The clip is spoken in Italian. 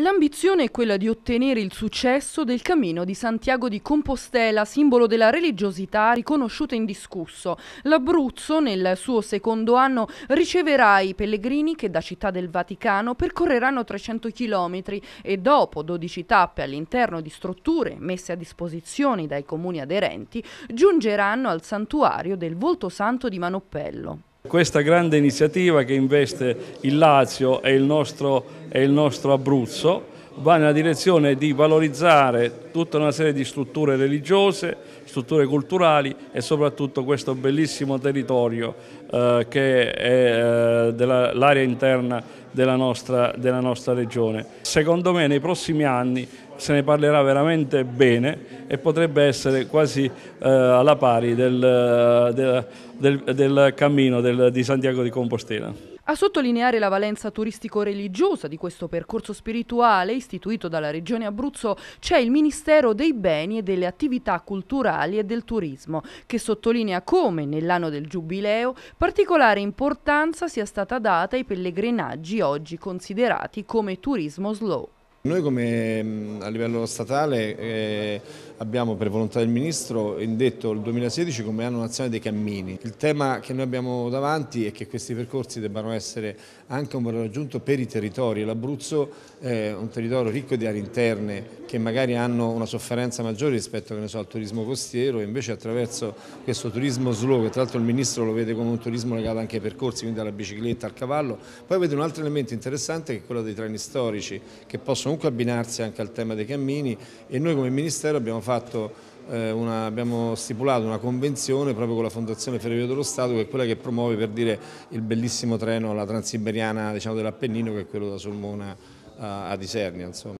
L'ambizione è quella di ottenere il successo del Cammino di Santiago di Compostela, simbolo della religiosità riconosciuta in discusso. L'Abruzzo, nel suo secondo anno, riceverà i pellegrini che da Città del Vaticano percorreranno 300 chilometri e dopo 12 tappe all'interno di strutture messe a disposizione dai comuni aderenti, giungeranno al santuario del Volto Santo di Manoppello. Questa grande iniziativa che investe il Lazio e il nostro, e il nostro Abruzzo va nella direzione di valorizzare tutta una serie di strutture religiose, strutture culturali e soprattutto questo bellissimo territorio eh, che è eh, l'area interna della nostra, della nostra regione. Secondo me nei prossimi anni se ne parlerà veramente bene e potrebbe essere quasi eh, alla pari del, eh, del, del, del cammino di Santiago di Compostela. A sottolineare la valenza turistico-religiosa di questo percorso spirituale istituito dalla Regione Abruzzo c'è il Ministero dei Beni e delle Attività Culturali e del Turismo, che sottolinea come nell'anno del Giubileo particolare importanza sia stata data ai pellegrinaggi oggi considerati come turismo slow. Noi come mm, a livello statale eh, abbiamo per volontà del Ministro indetto il 2016 come anno nazionale dei cammini. Il tema che noi abbiamo davanti è che questi percorsi debbano essere anche un valore aggiunto per i territori. L'Abruzzo è un territorio ricco di aree interne, che magari hanno una sofferenza maggiore rispetto so, al turismo costiero invece attraverso questo turismo slow, che tra l'altro il Ministro lo vede come un turismo legato anche ai percorsi, quindi alla bicicletta, al cavallo, poi vede un altro elemento interessante che è quello dei treni storici che possono comunque abbinarsi anche al tema dei cammini e noi come Ministero abbiamo fatto eh, una, abbiamo stipulato una convenzione proprio con la Fondazione Ferrovie dello Stato che è quella che promuove per dire il bellissimo treno, la transiberiana diciamo, dell'Appennino che è quello da Solmona a, a Disernia. Insomma.